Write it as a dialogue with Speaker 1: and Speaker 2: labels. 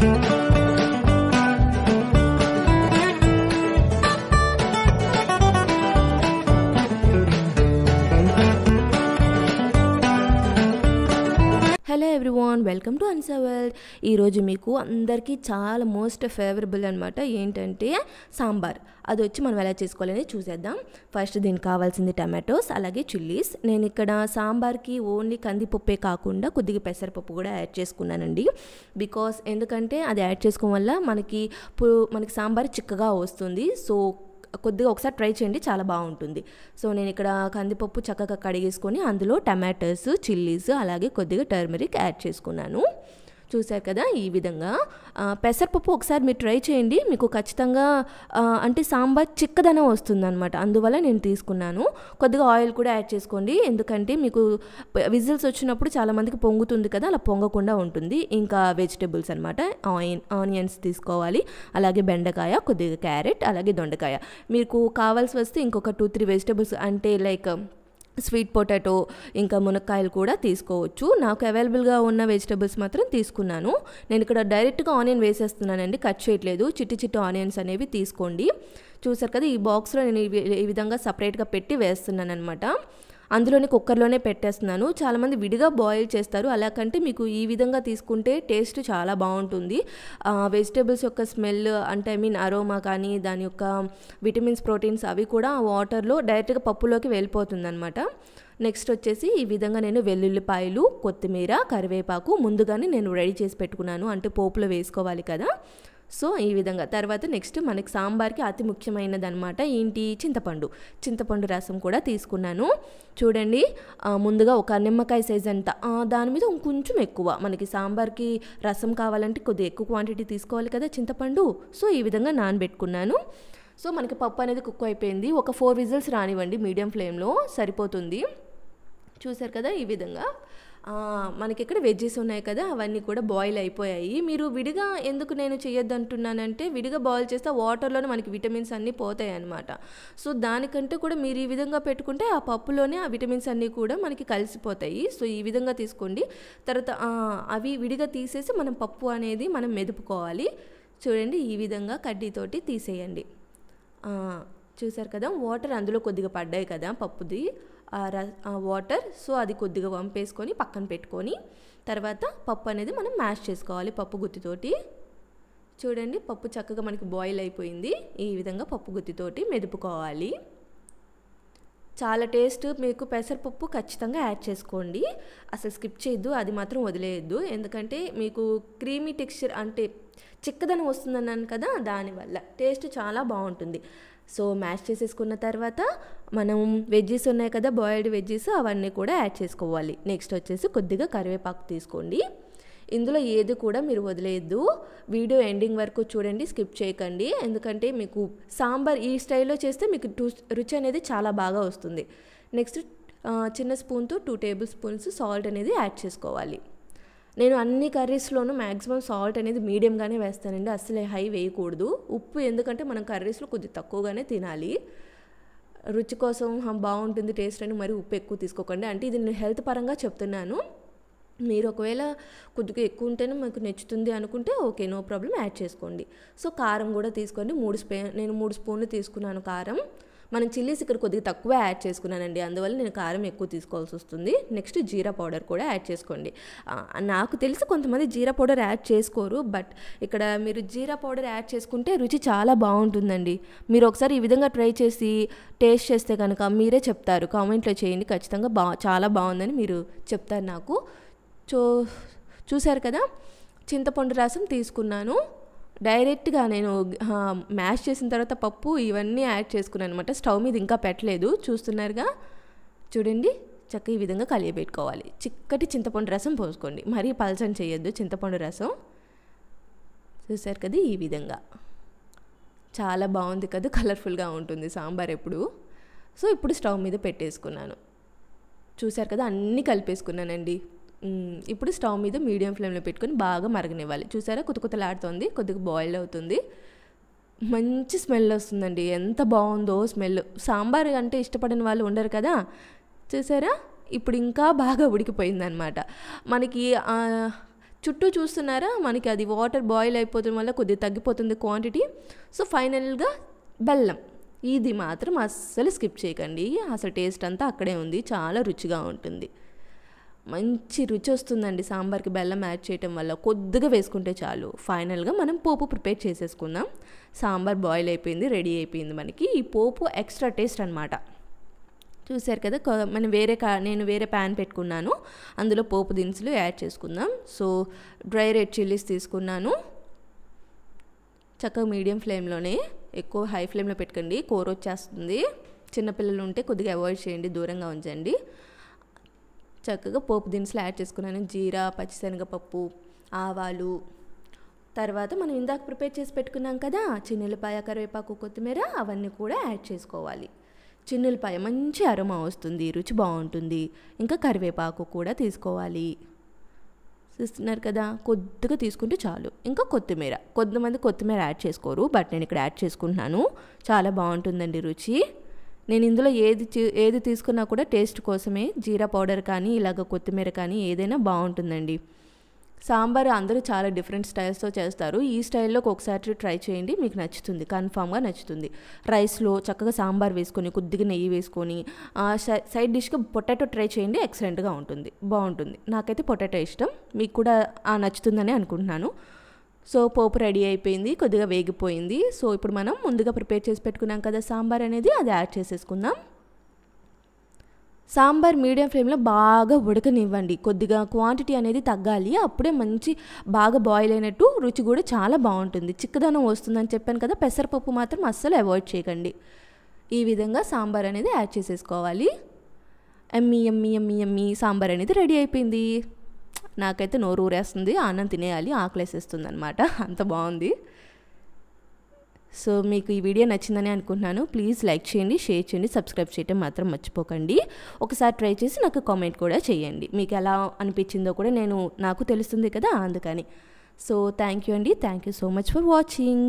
Speaker 1: Thank you. Hello everyone welcome to అన్సా world ఈరోజు మీకు అందరికీ చాలా మోస్ట్ ఫేవరబుల్ అనమాట ఏంటంటే సాంబార్ అది వచ్చి మనం ఎలా చేసుకోవాలని చూసేద్దాం ఫస్ట్ దీనికి కావాల్సింది టమాటోస్ అలాగే చిల్లీస్ నేను ఇక్కడ సాంబార్కి ఓన్లీ కందిపప్పే కాకుండా కొద్దిగా పెసరపప్పు కూడా యాడ్ చేసుకున్నానండి బికాస్ ఎందుకంటే అది యాడ్ చేసుకోవడం వల్ల మనకి మనకి సాంబార్ చిక్కగా వస్తుంది సో కొద్దిగా ఒకసారి ట్రై చేయండి చాలా బాగుంటుంది సో నేను ఇక్కడ కందిపప్పు చక్కగా కడిగేసుకొని అందులో టమాటోస్ చిల్లీస్ అలాగే కొద్దిగా టర్మరిక్ యాడ్ చేసుకున్నాను చూసారు కదా ఈ విధంగా పెసరపప్పు ఒకసారి మీరు ట్రై చేయండి మీకు ఖచ్చితంగా అంటే సాంబార్ చిక్కదనం వస్తుందన్నమాట అందువల్ల నేను తీసుకున్నాను కొద్దిగా ఆయిల్ కూడా యాడ్ చేసుకోండి ఎందుకంటే మీకు విజిల్స్ వచ్చినప్పుడు చాలామందికి పొంగుతుంది కదా అలా పొంగకుండా ఉంటుంది ఇంకా వెజిటేబుల్స్ అనమాట ఆయిన్ ఆనియన్స్ తీసుకోవాలి అలాగే బెండకాయ కొద్దిగా క్యారెట్ అలాగే దొండకాయ మీకు కావాల్సి వస్తే ఇంకొక టూ త్రీ వెజిటేబుల్స్ అంటే లైక్ స్వీట్ పొటాటో ఇంకా మునక్కాయలు కూడా తీసుకోవచ్చు నాకు అవైలబుల్గా ఉన్న వెజిటబుల్స్ మాత్రం తీసుకున్నాను నేను ఇక్కడ డైరెక్ట్గా ఆనియన్ వేసేస్తున్నానండి కట్ చేయట్లేదు చిట్టి చిట్టి ఆనియన్స్ అనేవి తీసుకోండి చూసారు కదా ఈ బాక్స్లో నేను ఈ విధంగా సపరేట్గా పెట్టి వేస్తున్నాను అనమాట అందులోనే కుక్కర్లోనే పెట్టేస్తున్నాను చాలామంది విడిగా బాయిల్ చేస్తారు అలా కంటే మీకు ఈ విధంగా తీసుకుంటే టేస్ట్ చాలా బాగుంటుంది వెజిటేబుల్స్ యొక్క స్మెల్ అంటే ఐ మీన్ అరోమా కానీ దాని యొక్క విటమిన్స్ ప్రోటీన్స్ అవి కూడా వాటర్లో డైరెక్ట్గా పప్పులోకి వెళ్ళిపోతుందనమాట నెక్స్ట్ వచ్చేసి ఈ విధంగా నేను వెల్లుల్లిపాయలు కొత్తిమీర కరివేపాకు ముందుగానే నేను రెడీ చేసి పెట్టుకున్నాను అంటే పోపులో వేసుకోవాలి కదా సో ఈ విధంగా తర్వాత నెక్స్ట్ మనకి సాంబార్కి అతి ముఖ్యమైనది అనమాట ఏంటి చింతపండు చింతపండు రసం కూడా తీసుకున్నాను చూడండి ముందుగా ఒక నిమ్మకాయ సైజ్ అంత దాని మీద కొంచెం ఎక్కువ మనకి సాంబార్కి రసం కావాలంటే కొద్దిగా ఎక్కువ క్వాంటిటీ తీసుకోవాలి కదా చింతపండు సో ఈ విధంగా నానబెట్టుకున్నాను సో మనకి పప్పు అనేది కుక్ అయిపోయింది ఒక ఫోర్ విజిల్స్ రానివ్వండి మీడియం ఫ్లేమ్లో సరిపోతుంది చూసారు కదా ఈ విధంగా మనకి ఇక్కడ వెజ్జెస్ ఉన్నాయి కదా అవన్నీ కూడా బాయిల్ అయిపోయాయి మీరు విడిగా ఎందుకు నేను చేయొద్దు అంటున్నానంటే విడిగా బాయిల్ చేస్తే వాటర్లోనే మనకి విటమిన్స్ అన్నీ పోతాయి అనమాట సో దానికంటే కూడా మీరు ఈ విధంగా పెట్టుకుంటే ఆ పప్పులోనే ఆ విటమిన్స్ అన్నీ కూడా మనకి కలిసిపోతాయి సో ఈ విధంగా తీసుకోండి తర్వాత అవి విడిగా తీసేసి మనం పప్పు అనేది మనం మెదుపుకోవాలి చూడండి ఈ విధంగా కడ్డీతోటి తీసేయండి చూసారు కదా వాటర్ అందులో కొద్దిగా పడ్డాయి కదా పప్పుది వాటర్ సో అది కొద్దిగా వంపేసుకొని పక్కన పెట్టుకొని తర్వాత పప్పు అనేది మనం మ్యాష్ చేసుకోవాలి పప్పు గుత్తితోటి చూడండి పప్పు చక్కగా మనకి బాయిల్ అయిపోయింది ఈ విధంగా పప్పు గుత్తితోటి మెదుపుకోవాలి చాలా టేస్ట్ మీకు పెసరపప్పు ఖచ్చితంగా యాడ్ చేసుకోండి అసలు స్కిప్ చేయొద్దు అది మాత్రం వదిలేయద్దు ఎందుకంటే మీకు క్రీమీ టెక్స్చర్ అంటే చిక్కదనం వస్తుందన్నాను కదా దానివల్ల టేస్ట్ చాలా బాగుంటుంది సో మ్యాష్ చేసేసుకున్న తర్వాత మనం వెజ్జీస్ ఉన్నాయి కదా బాయిల్డ్ వెజ్జీస్ అవన్నీ కూడా యాడ్ చేసుకోవాలి నెక్స్ట్ వచ్చేసి కొద్దిగా కరివేపాకు తీసుకోండి ఇందులో ఏది కూడా మీరు వదిలేయద్దు వీడియో ఎండింగ్ వరకు చూడండి స్కిప్ చేయకండి ఎందుకంటే మీకు సాంబార్ ఈ స్టైల్లో చేస్తే మీకు రుచి అనేది చాలా బాగా వస్తుంది నెక్స్ట్ చిన్న స్పూన్తో టూ టేబుల్ స్పూన్స్ సాల్ట్ అనేది యాడ్ చేసుకోవాలి నేను అన్ని కర్రీస్లోనూ మ్యాక్సిమం సాల్ట్ అనేది మీడియంగానే వేస్తానండి అసలే హై వేయకూడదు ఉప్పు ఎందుకంటే మనం కర్రీస్లో కొద్దిగా తక్కువగానే తినాలి రుచి కోసం బాగుంటుంది టేస్ట్ అని మరి ఉప్పు ఎక్కువ తీసుకోకండి అంటే ఇది నేను హెల్త్ పరంగా చెప్తున్నాను మీరు ఒకవేళ కొద్దిగా ఎక్కువ ఉంటేనే మీకు నచ్చుతుంది అనుకుంటే ఓకే నో ప్రాబ్లం యాడ్ చేసుకోండి సో కారం కూడా తీసుకోండి మూడు స్పే నేను మూడు స్పూన్లు తీసుకున్నాను కారం మనం చిల్లీస్ ఇక్కడ కొద్దిగా తక్కువ యాడ్ చేసుకున్నానండి అందువల్ల నేను కారం ఎక్కువ తీసుకోవాల్సి వస్తుంది నెక్స్ట్ జీరా పౌడర్ కూడా యాడ్ చేసుకోండి నాకు తెలిసి కొంతమంది జీరా పౌడర్ యాడ్ చేసుకోరు బట్ ఇక్కడ మీరు జీరా పౌడర్ యాడ్ చేసుకుంటే రుచి చాలా బాగుంటుందండి మీరు ఒకసారి ఈ విధంగా ట్రై చేసి టేస్ట్ చేస్తే కనుక మీరే చెప్తారు కామెంట్లో చేయండి ఖచ్చితంగా బా చాలా బాగుందని మీరు చెప్తారు నాకు చూ చూశారు కదా చింతపండు రసం తీసుకున్నాను డైరెక్ట్గా నేను మ్యాష్ చేసిన తర్వాత పప్పు ఇవన్నీ యాడ్ చేసుకున్నాను అనమాట స్టవ్ మీద ఇంకా పెట్టలేదు చూస్తున్నారుగా చూడండి చక్క ఈ విధంగా కలియబెట్టుకోవాలి చిక్కటి చింతపండు రసం పోసుకోండి మరీ పలచని చేయొద్దు చింతపండు రసం చూసారు కదా ఈ విధంగా చాలా బాగుంది కదా కలర్ఫుల్గా ఉంటుంది సాంబార్ ఎప్పుడు సో ఇప్పుడు స్టవ్ మీద పెట్టేసుకున్నాను చూశారు కదా అన్నీ కలిపేసుకున్నానండి ఇప్పుడు స్టవ్ మీద మీడియం ఫ్లేమ్లో పెట్టుకొని బాగా మరగనివ్వాలి చూసారా కొత్త కొత్తలాడుతుంది కొద్దిగా బాయిల్ అవుతుంది మంచి స్మెల్ వస్తుందండి ఎంత బాగుందో స్మెల్ సాంబార్ అంటే ఇష్టపడిన వాళ్ళు ఉండరు కదా చూసారా ఇప్పుడు ఇంకా బాగా ఉడికిపోయిందనమాట మనకి చుట్టూ చూస్తున్నారా మనకి అది వాటర్ బాయిల్ అయిపోతుంది వల్ల కొద్దిగా తగ్గిపోతుంది క్వాంటిటీ సో ఫైనల్గా బెల్లం ఇది మాత్రం అస్సలు స్కిప్ చేయకండి అసలు టేస్ట్ అంతా అక్కడే ఉంది చాలా రుచిగా ఉంటుంది మంచి రుచి వస్తుందండి సాంబార్కి బెల్లం యాడ్ చేయటం వల్ల కొద్దిగా వేసుకుంటే చాలు ఫైనల్గా మనం పోపు ప్రిపేర్ చేసేసుకుందాం సాంబార్ బాయిల్ అయిపోయింది రెడీ అయిపోయింది మనకి ఈ పోపు ఎక్స్ట్రా టేస్ట్ అనమాట చూశారు కదా మనం వేరే కా నేను వేరే ప్యాన్ పెట్టుకున్నాను అందులో పోపు దినుసులు యాడ్ చేసుకుందాం సో డ్రై రెడ్ చిల్లీస్ తీసుకున్నాను చక్కగా మీడియం ఫ్లేమ్లోనే ఎక్కువ హై ఫ్లేమ్లో పెట్టుకోండి కూర వచ్చేస్తుంది చిన్నపిల్లలు ఉంటే కొద్దిగా అవాయిడ్ చేయండి దూరంగా ఉంచండి చక్కగా పోపు దినుసులు యాడ్ చేసుకున్నాను జీరా పచ్చిశనగపప్పు ఆవాలు తర్వాత మనం ఇందాక ప్రిపేర్ చేసి పెట్టుకున్నాం కదా చిన్నెలపాయ కరివేపాకు కొత్తిమీర అవన్నీ కూడా యాడ్ చేసుకోవాలి చిన్నెలపాయ మంచి అరుమ వస్తుంది రుచి బాగుంటుంది ఇంకా కరివేపాకు కూడా తీసుకోవాలి చూస్తున్నారు కదా కొద్దిగా తీసుకుంటే చాలు ఇంకా కొత్తిమీర కొంతమంది కొత్తిమీర యాడ్ చేసుకోరు బట్ నేను ఇక్కడ యాడ్ చేసుకుంటున్నాను చాలా బాగుంటుందండి రుచి నేను ఇందులో ఏది ఏది తీసుకున్నా కూడా టేస్ట్ కోసమే జీరా పౌడర్ కానీ ఇలాగ కొత్తిమీర కానీ ఏదైనా బాగుంటుందండి సాంబార్ అందరూ చాలా డిఫరెంట్ స్టైల్స్తో చేస్తారు ఈ స్టైల్లో ఒకసారి ట్రై చేయండి మీకు నచ్చుతుంది కన్ఫామ్గా నచ్చుతుంది రైస్లో చక్కగా సాంబార్ వేసుకొని కొద్దిగా నెయ్యి వేసుకొని సైడ్ డిష్గా పొటాటో ట్రై చేయండి ఎక్సలెంట్గా ఉంటుంది బాగుంటుంది నాకైతే పొటాటో ఇష్టం మీకు కూడా నచ్చుతుందని అనుకుంటున్నాను సో పోపు రెడీ అయిపోయింది కొద్దిగా వేగిపోయింది సో ఇప్పుడు మనం ముందుగా ప్రిపేర్ చేసి పెట్టుకున్నాం కదా సాంబార్ అనేది అది యాడ్ చేసేసుకుందాం సాంబార్ మీడియం ఫ్లేమ్లో బాగా ఉడకనివ్వండి కొద్దిగా క్వాంటిటీ అనేది తగ్గాలి అప్పుడే మంచి బాగా బాయిల్ అయినట్టు రుచి కూడా చాలా బాగుంటుంది చిక్కదనం వస్తుందని చెప్పాను కదా పెసరపప్పు మాత్రం అస్సలు అవాయిడ్ చేయకండి ఈ విధంగా సాంబార్ అనేది యాడ్ చేసేసుకోవాలి ఎమ్మి ఎమ్మి ఎమ్మి ఎమ్మి సాంబార్ అనేది రెడీ అయిపోయింది నాకైతే నోరు ఊరేస్తుంది అన్నం తినేయాలి ఆకలేసేస్తుంది అనమాట అంత బాగుంది సో మీకు ఈ వీడియో నచ్చిందని అనుకుంటున్నాను ప్లీజ్ లైక్ చేయండి షేర్ చేయండి సబ్స్క్రైబ్ చేయడం మాత్రం మర్చిపోకండి ఒకసారి ట్రై చేసి నాకు కామెంట్ కూడా చేయండి మీకు ఎలా అనిపించిందో కూడా నేను నాకు తెలుస్తుంది కదా అందుకని సో థ్యాంక్ యూ అండి thank you so much for watching